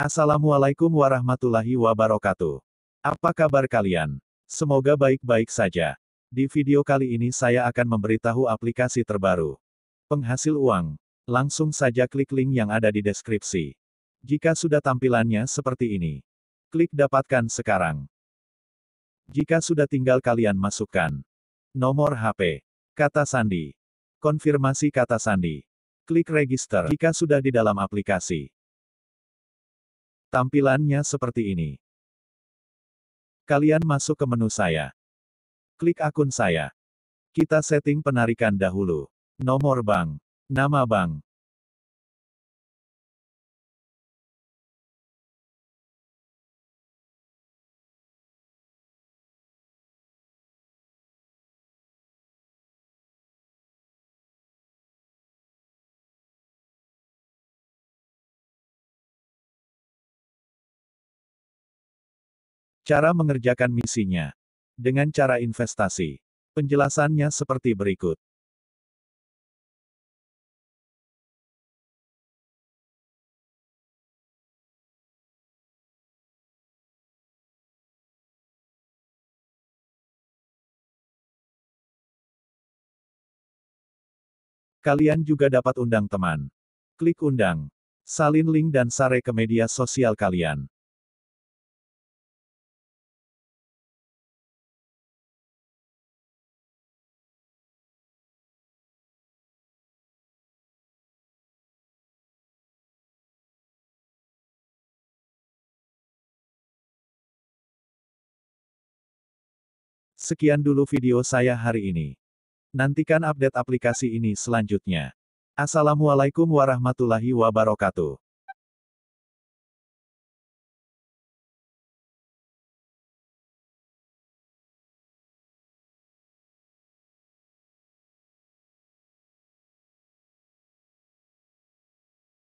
Assalamualaikum warahmatullahi wabarakatuh. Apa kabar kalian? Semoga baik-baik saja. Di video kali ini saya akan memberitahu aplikasi terbaru. Penghasil uang. Langsung saja klik link yang ada di deskripsi. Jika sudah tampilannya seperti ini. Klik dapatkan sekarang. Jika sudah tinggal kalian masukkan. Nomor HP. Kata sandi. Konfirmasi kata sandi. Klik register jika sudah di dalam aplikasi. Tampilannya seperti ini. Kalian masuk ke menu saya. Klik akun saya. Kita setting penarikan dahulu. Nomor bank. Nama bank. Cara mengerjakan misinya. Dengan cara investasi. Penjelasannya seperti berikut. Kalian juga dapat undang teman. Klik undang. Salin link dan sare ke media sosial kalian. Sekian dulu video saya hari ini. Nantikan update aplikasi ini selanjutnya. Assalamualaikum warahmatullahi wabarakatuh.